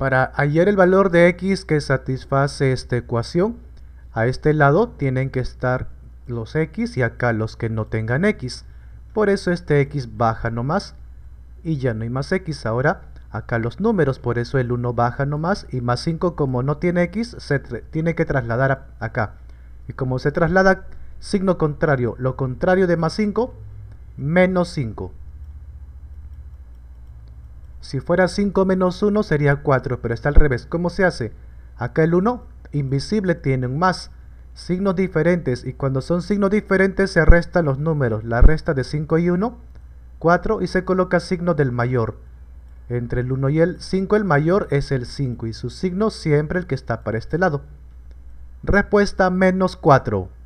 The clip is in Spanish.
Para hallar el valor de x que satisface esta ecuación, a este lado tienen que estar los x y acá los que no tengan x. Por eso este x baja nomás y ya no hay más x. Ahora acá los números, por eso el 1 baja nomás y más 5 como no tiene x se tiene que trasladar acá. Y como se traslada signo contrario, lo contrario de más 5, menos 5. Si fuera 5 menos 1 sería 4, pero está al revés. ¿Cómo se hace? Acá el 1, invisible, tiene un más. Signos diferentes, y cuando son signos diferentes se restan los números. La resta de 5 y 1, 4, y se coloca signo del mayor. Entre el 1 y el 5, el mayor es el 5, y su signo siempre el que está para este lado. Respuesta menos 4.